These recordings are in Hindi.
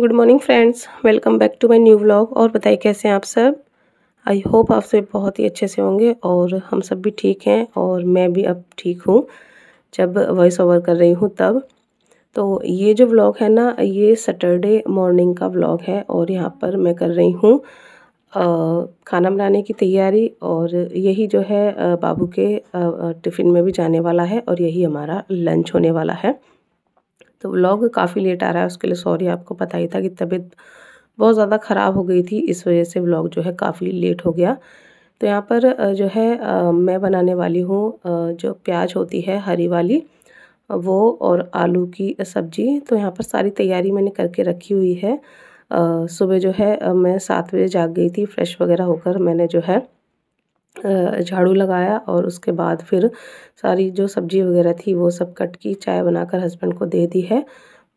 good morning friends welcome back to my new vlog और बताइए कैसे हैं आप सब आई होप आप सब बहुत ही अच्छे से होंगे और हम सब भी ठीक हैं और मैं भी अब ठीक हूँ जब वॉइस ओवर कर रही हूँ तब तो ये जो व्लॉग है ना ये सैटरडे मॉर्निंग का व्लॉग है और यहाँ पर मैं कर रही हूँ खाना बनाने की तैयारी और यही जो है बाबू के टिफ़िन में भी जाने वाला है और यही हमारा लंच होने वाला है तो व्लॉग काफ़ी लेट आ रहा है उसके लिए सॉरी आपको पता ही था कि तबीयत बहुत ज़्यादा ख़राब हो गई थी इस वजह से व्लॉग जो है काफ़ी लेट हो गया तो यहाँ पर जो है मैं बनाने वाली हूँ जो प्याज होती है हरी वाली वो और आलू की सब्ज़ी तो यहाँ पर सारी तैयारी मैंने करके रखी हुई है सुबह जो है मैं सात बजे जाग गई थी फ्रेश वगैरह होकर मैंने जो है झाड़ू लगाया और उसके बाद फिर सारी जो सब्जी वगैरह थी वो सब कट की चाय बनाकर हस्बैंड को दे दी है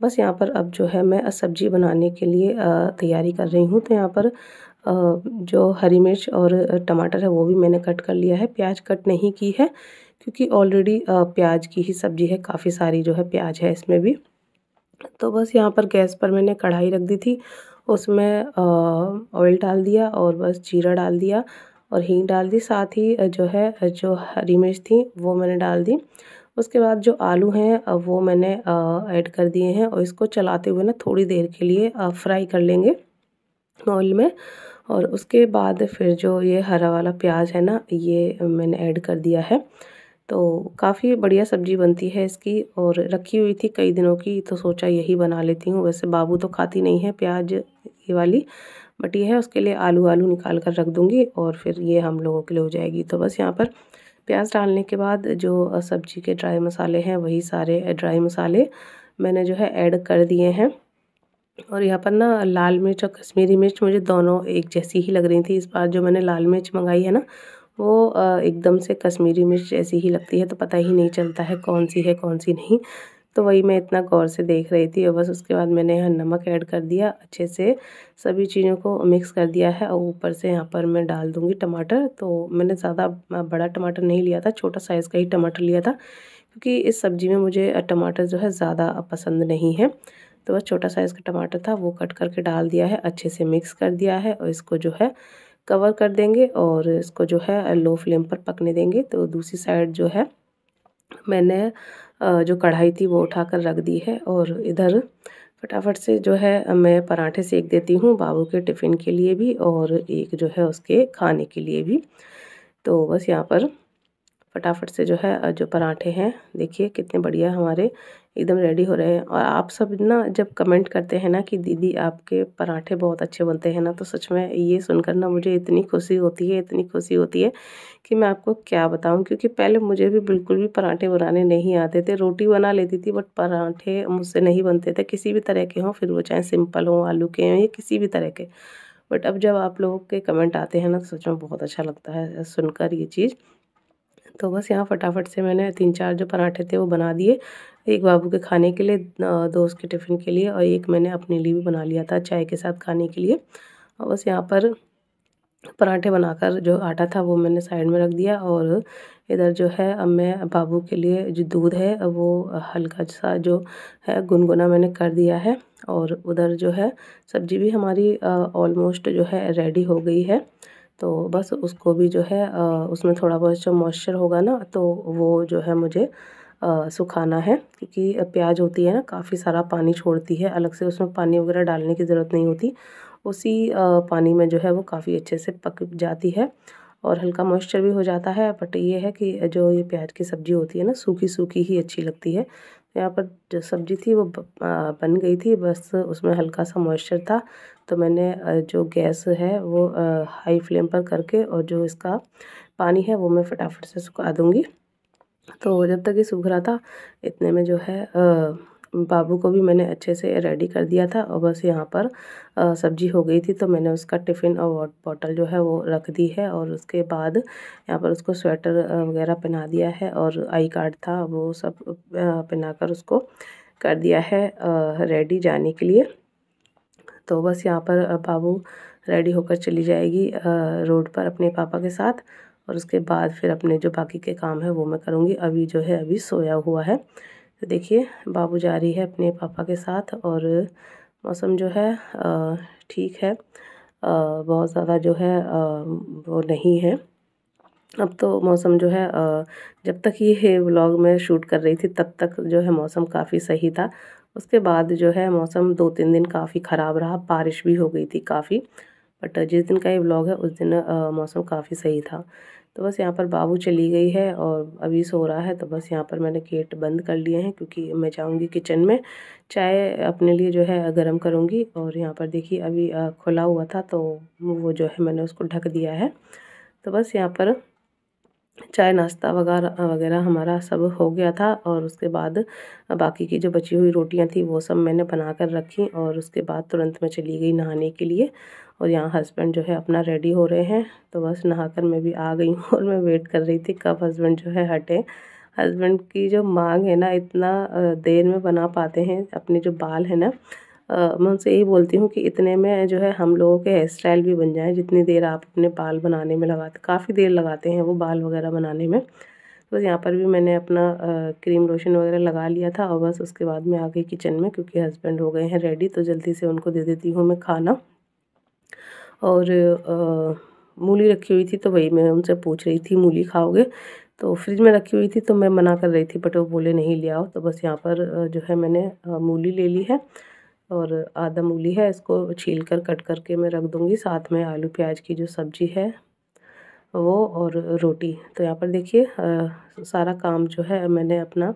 बस यहाँ पर अब जो है मैं सब्जी बनाने के लिए तैयारी कर रही हूँ तो यहाँ पर जो हरी मिर्च और टमाटर है वो भी मैंने कट कर लिया है प्याज कट नहीं की है क्योंकि ऑलरेडी प्याज की ही सब्ज़ी है काफ़ी सारी जो है प्याज है इसमें भी तो बस यहाँ पर गैस पर मैंने कढ़ाई रख दी थी उसमें ऑयल डाल दिया और बस जीरा डाल दिया और हींग डाल दी साथ ही जो है जो हरी मिर्च थी वो मैंने डाल दी उसके बाद जो आलू हैं वो मैंने ऐड कर दिए हैं और इसको चलाते हुए ना थोड़ी देर के लिए फ्राई कर लेंगे ऑयल में और उसके बाद फिर जो ये हरा वाला प्याज है ना ये मैंने ऐड कर दिया है तो काफ़ी बढ़िया सब्ज़ी बनती है इसकी और रखी हुई थी कई दिनों की तो सोचा यही बना लेती हूँ वैसे बाबू तो खाती नहीं है प्याज ये वाली बट ये है उसके लिए आलू आलू निकाल कर रख दूँगी और फिर ये हम लोगों के लिए हो जाएगी तो बस यहाँ पर प्याज डालने के बाद जो सब्जी के ड्राई मसाले हैं वही सारे ड्राई मसाले मैंने जो है ऐड कर दिए हैं और यहाँ पर ना लाल मिर्च और कश्मीरी मिर्च मुझे दोनों एक जैसी ही लग रही थी इस बार जो मैंने लाल मिर्च मंगाई है ना वो एकदम से कश्मीरी मिर्च जैसी ही लगती है तो पता ही नहीं चलता है कौन सी है कौन सी नहीं तो वही मैं इतना गौर से देख रही थी और बस उसके बाद मैंने यहाँ नमक ऐड कर दिया अच्छे से सभी चीज़ों को मिक्स कर दिया है और ऊपर से यहाँ पर मैं डाल दूँगी टमाटर तो मैंने ज़्यादा बड़ा टमाटर नहीं लिया था छोटा साइज़ का ही टमाटर लिया था क्योंकि इस सब्ज़ी में मुझे टमाटर जो है ज़्यादा पसंद नहीं है तो बस छोटा साइज़ का टमाटर था वो कट करके डाल दिया है अच्छे से मिक्स कर दिया है और इसको जो है कवर कर देंगे और इसको जो है लो फ्लेम पर पकने देंगे तो दूसरी साइड जो है मैंने जो कढ़ाई थी वो उठाकर रख दी है और इधर फटाफट से जो है मैं पराठे सेक देती हूँ बाबू के टिफ़िन के लिए भी और एक जो है उसके खाने के लिए भी तो बस यहाँ पर फटाफट से जो है जो पराठे हैं देखिए कितने बढ़िया हमारे एकदम रेडी हो रहे हैं और आप सब ना जब कमेंट करते हैं ना कि दीदी आपके पराठे बहुत अच्छे बनते हैं ना तो सच में ये सुनकर ना मुझे इतनी खुशी होती है इतनी खुशी होती है कि मैं आपको क्या बताऊं क्योंकि पहले मुझे भी बिल्कुल भी पराठे बनाने नहीं आते थे रोटी बना लेती थी बट पराठे मुझसे नहीं बनते थे किसी भी तरह के हों फिर वो चाहे सिंपल हों आलू के हों या किसी भी तरह के बट अब जब आप लोगों के कमेंट आते हैं ना तो सच में बहुत अच्छा लगता है सुनकर ये चीज़ तो बस यहाँ फटाफट से मैंने तीन चार जो पराठे थे वो बना दिए एक बाबू के खाने के लिए दो उसके टिफ़िन के लिए और एक मैंने अपने लिए भी बना लिया था चाय के साथ खाने के लिए और बस यहाँ पर पराठे बनाकर जो आटा था वो मैंने साइड में रख दिया और इधर जो है अब मैं बाबू के लिए जो दूध है वो हल्का सा जो है गुनगुना मैंने कर दिया है और उधर जो है सब्जी भी हमारी ऑलमोस्ट जो है रेडी हो गई है तो बस उसको भी जो है उसमें थोड़ा बहुत जो मॉइस्चर होगा ना तो वो जो है मुझे सुखाना है क्योंकि प्याज होती है ना काफ़ी सारा पानी छोड़ती है अलग से उसमें पानी वगैरह डालने की ज़रूरत नहीं होती उसी पानी में जो है वो काफ़ी अच्छे से पक जाती है और हल्का मॉइस्चर भी हो जाता है बट ये है कि जो ये प्याज की सब्ज़ी होती है ना सूखी सूखी ही अच्छी लगती है यहाँ पर जो सब्ज़ी थी वो बन गई थी बस उसमें हल्का सा मॉइस्चर था तो मैंने जो गैस है वो हाई फ्लेम पर करके और जो इसका पानी है वो मैं फटाफट से सुखा दूँगी तो जब तक ये सूख रहा था इतने में जो है बाबू को भी मैंने अच्छे से रेडी कर दिया था और बस यहाँ पर सब्जी हो गई थी तो मैंने उसका टिफ़िन और बॉटल जो है वो रख दी है और उसके बाद यहाँ पर उसको स्वेटर वगैरह पहना दिया है और आई कार्ड था वो सब पहना कर उसको कर दिया है रेडी जाने के लिए तो बस यहाँ पर बाबू रेडी होकर चली जाएगी रोड पर अपने पापा के साथ और उसके बाद फिर अपने जो बाकी के काम है वो मैं करूँगी अभी जो है अभी सोया हुआ है तो देखिए बाबू जा रही है अपने पापा के साथ और मौसम जो है ठीक है बहुत ज़्यादा जो है वो नहीं है अब तो मौसम जो है जब तक ये व्लॉग मैं शूट कर रही थी तब तक जो है मौसम काफ़ी सही था उसके बाद जो है मौसम दो तीन दिन काफ़ी ख़राब रहा बारिश भी हो गई थी काफ़ी बट जिस दिन का ये ब्लॉग है उस दिन मौसम काफ़ी सही था तो बस यहाँ पर बाबू चली गई है और अभी सो रहा है तो बस यहाँ पर मैंने गेट बंद कर लिए हैं क्योंकि मैं जाऊँगी किचन में चाय अपने लिए जो है गर्म करूँगी और यहाँ पर देखिए अभी खुला हुआ था तो वो जो है मैंने उसको ढक दिया है तो बस यहाँ पर चाय नाश्ता वगैरह वगैरह हमारा सब हो गया था और उसके बाद बाकी की जो बची हुई रोटियां थी वो सब मैंने बना कर रखी और उसके बाद तुरंत मैं चली गई नहाने के लिए और यहाँ हस्बैंड जो है अपना रेडी हो रहे हैं तो बस नहा कर मैं भी आ गई हूँ और मैं वेट कर रही थी कब हस्बैंड जो है हटें हस्बैंड की जो मांग है ना इतना देर में बना पाते हैं अपने जो बाल है ना मैं उनसे यही बोलती हूँ कि इतने में जो है हम लोगों के हेयर स्टाइल भी बन जाए जितनी देर आप अपने बाल बनाने में लगाते काफ़ी देर लगाते हैं वो बाल वगैरह बनाने में तो यहाँ पर भी मैंने अपना क्रीम लोशन वगैरह लगा लिया था और बस उसके बाद में आ गई किचन में क्योंकि हस्बैंड हो गए हैं रेडी तो जल्दी से उनको दे देती हूँ मैं खाना और मूली रखी हुई थी तो वही मैं उनसे पूछ रही थी मूली खाओगे तो फ्रिज में रखी हुई थी तो मैं मना कर रही थी बट वो बोले नहीं ले आओ तो बस यहाँ पर जो है मैंने मूली ले ली है और आधा मूली है इसको छील कर कट करके मैं रख दूँगी साथ में आलू प्याज की जो सब्ज़ी है वो और रोटी तो यहाँ पर देखिए सारा काम जो है मैंने अपना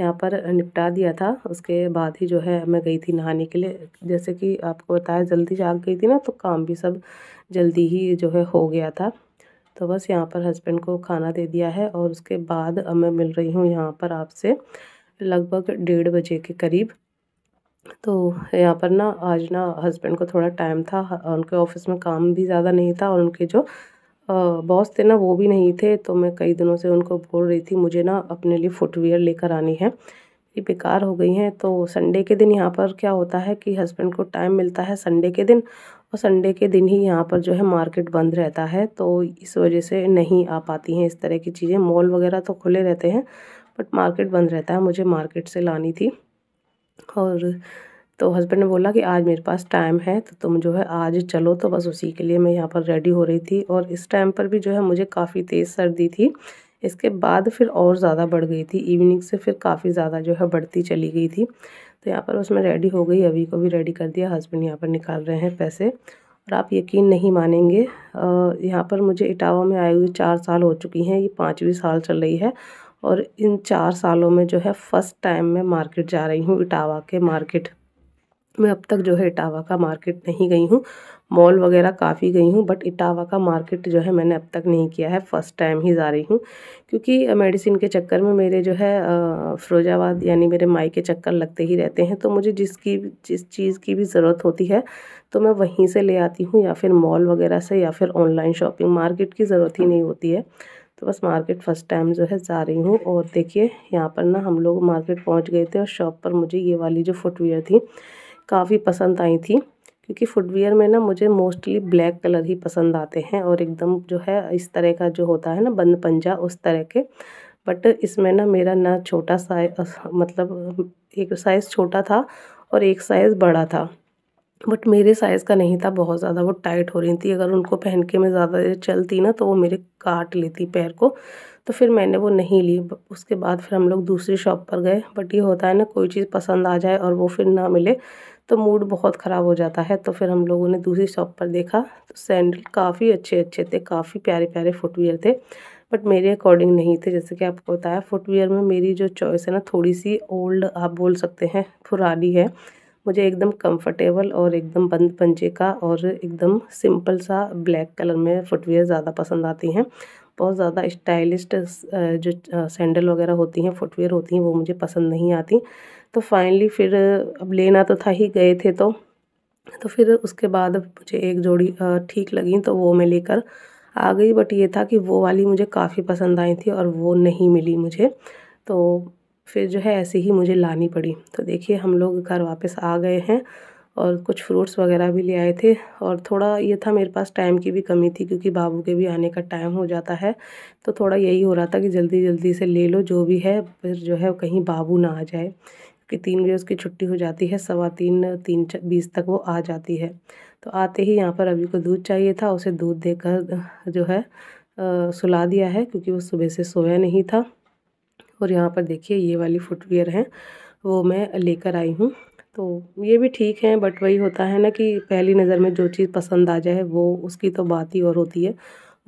यहाँ पर निपटा दिया था उसके बाद ही जो है मैं गई थी नहाने के लिए जैसे कि आपको बताया जल्दी जाग गई थी ना तो काम भी सब जल्दी ही जो है हो गया था तो बस यहाँ पर हस्बैंड को खाना दे दिया है और उसके बाद मैं मिल रही हूँ यहाँ पर आपसे लगभग डेढ़ बजे के करीब तो यहाँ पर ना आज ना हस्बैंड को थोड़ा टाइम था उनके ऑफिस में काम भी ज़्यादा नहीं था और उनके जो बॉस थे ना वो भी नहीं थे तो मैं कई दिनों से उनको बोल रही थी मुझे ना अपने लिए फुटवेयर लेकर आनी है ये बेकार हो गई हैं तो संडे के दिन यहाँ पर क्या होता है कि हस्बैंड को टाइम मिलता है संडे के दिन और संडे के दिन ही यहाँ पर जो है मार्केट बंद रहता है तो इस वजह से नहीं आ पाती हैं इस तरह की चीज़ें मॉल वगैरह तो खुले रहते हैं बट मार्केट बंद रहता है मुझे मार्केट से लानी थी और तो हस्बैंड ने बोला कि आज मेरे पास टाइम है तो तुम जो है आज चलो तो बस उसी के लिए मैं यहाँ पर रेडी हो रही थी और इस टाइम पर भी जो है मुझे काफ़ी तेज़ सर्दी थी इसके बाद फिर और ज़्यादा बढ़ गई थी इवनिंग से फिर काफ़ी ज़्यादा जो है बढ़ती चली गई थी तो यहाँ पर बस मैं रेडी हो गई अभी को भी रेडी कर दिया हस्बैंड यहाँ पर निकाल रहे हैं पैसे और आप यकीन नहीं मानेंगे यहाँ पर मुझे इटावा में आए हुए चार साल हो चुकी हैं ये पाँचवीं साल चल रही है और इन चार सालों में जो है फ़र्स्ट टाइम मैं मार्केट जा रही हूँ इटावा के मार्केट मैं अब तक जो है इटावा का मार्केट नहीं गई हूँ मॉल वगैरह काफ़ी गई हूँ बट इटावा का मार्केट जो है मैंने अब तक नहीं किया है फ़र्स्ट टाइम ही जा रही हूँ क्योंकि मेडिसिन के चक्कर में मेरे जो है फिरोजाबाद यानी मेरे माई के चक्कर लगते ही रहते हैं तो मुझे जिसकी जिस चीज़ की भी ज़रूरत होती है तो मैं वहीं से ले आती हूँ या फिर मॉल वगैरह से या फिर ऑनलाइन शॉपिंग मार्केट की ज़रूरत ही नहीं होती है तो बस मार्केट फ़र्स्ट टाइम जो है जा रही हूँ और देखिए यहाँ पर ना हम लोग मार्केट पहुँच गए थे और शॉप पर मुझे ये वाली जो फुटवेयर थी काफ़ी पसंद आई थी क्योंकि फुटवेयर में ना मुझे मोस्टली ब्लैक कलर ही पसंद आते हैं और एकदम जो है इस तरह का जो होता है ना बंद पंजा उस तरह के बट इसमें ना मेरा ना छोटा साइज मतलब एक साइज़ छोटा था और एक साइज़ बड़ा था बट मेरे साइज़ का नहीं था बहुत ज़्यादा वो टाइट हो रही थी अगर उनको पहन के मैं ज़्यादा देर चलती ना तो वो मेरे काट लेती पैर को तो फिर मैंने वो नहीं ली उसके बाद फिर हम लोग दूसरी शॉप पर गए बट ये होता है ना कोई चीज़ पसंद आ जाए और वो फिर ना मिले तो मूड बहुत ख़राब हो जाता है तो फिर हम लोगों ने दूसरी शॉप पर देखा तो सैंडल काफ़ी अच्छे अच्छे थे काफ़ी प्यारे प्यारे फुटवेयर थे बट मेरे अकॉर्डिंग नहीं थे जैसे कि आपको बताया फुटवेयर में मेरी जो चॉइस है ना थोड़ी सी ओल्ड आप बोल सकते हैं पुरानी है मुझे एकदम कंफर्टेबल और एकदम बंद पंजे का और एकदम सिंपल सा ब्लैक कलर में फुटवेयर ज़्यादा पसंद आती हैं बहुत ज़्यादा स्टाइलिश जो सैंडल वगैरह होती हैं फुटवेयर होती हैं वो मुझे पसंद नहीं आती तो फाइनली फिर अब लेना तो था ही गए थे तो तो फिर उसके बाद मुझे एक जोड़ी ठीक लगी तो वो मैं लेकर आ गई बट ये था कि वो वाली मुझे काफ़ी पसंद आई थी और वो नहीं मिली मुझे तो फिर जो है ऐसे ही मुझे लानी पड़ी तो देखिए हम लोग घर वापस आ गए हैं और कुछ फ्रूट्स वगैरह भी ले आए थे और थोड़ा ये था मेरे पास टाइम की भी कमी थी क्योंकि बाबू के भी आने का टाइम हो जाता है तो थोड़ा यही हो रहा था कि जल्दी जल्दी से ले लो जो भी है फिर जो है कहीं बाबू ना आ जाए क्योंकि तीन बजे उसकी छुट्टी हो जाती है सवा तीन तीन बीस तक वो आ जाती है तो आते ही यहाँ पर अभी को दूध चाहिए था उसे दूध देकर जो है आ, सुला दिया है क्योंकि वो सुबह से सोया नहीं था और यहाँ पर देखिए ये वाली फुटवेयर हैं वो मैं लेकर आई हूँ तो ये भी ठीक है बट वही होता है ना कि पहली नज़र में जो चीज़ पसंद आ जाए वो उसकी तो बात ही और होती है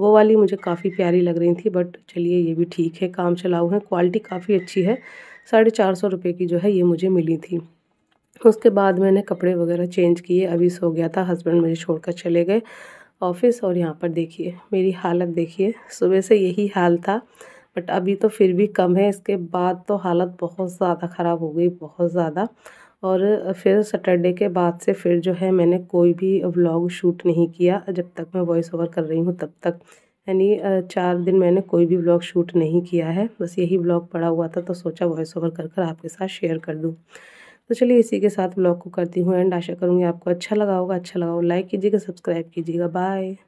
वो वाली मुझे काफ़ी प्यारी लग रही थी बट चलिए ये भी ठीक है काम चलाऊ है क्वालिटी काफ़ी अच्छी है साढ़े चार सौ रुपये की जो है ये मुझे मिली थी उसके बाद मैंने कपड़े वगैरह चेंज किए अभी सो गया था हस्बैंड मुझे छोड़कर चले गए ऑफिस और यहाँ पर देखिए मेरी हालत देखिए सुबह से यही हाल था बट अभी तो फिर भी कम है इसके बाद तो हालत बहुत ज़्यादा ख़राब हो गई बहुत ज़्यादा और फिर सैटरडे के बाद से फिर जो है मैंने कोई भी व्लॉग शूट नहीं किया जब तक मैं वॉइस ओवर कर रही हूँ तब तक यानी चार दिन मैंने कोई भी व्लॉग शूट नहीं किया है बस यही व्लॉग पड़ा हुआ था तो सोचा वॉइस ओवर कर कर आपके साथ शेयर कर दूँ तो चलिए इसी के साथ व्लॉग को करती हूँ एंड आशा करूँगी आपको अच्छा लगा होगा अच्छा लगा हो लाइक कीजिएगा सब्सक्राइब कीजिएगा बाय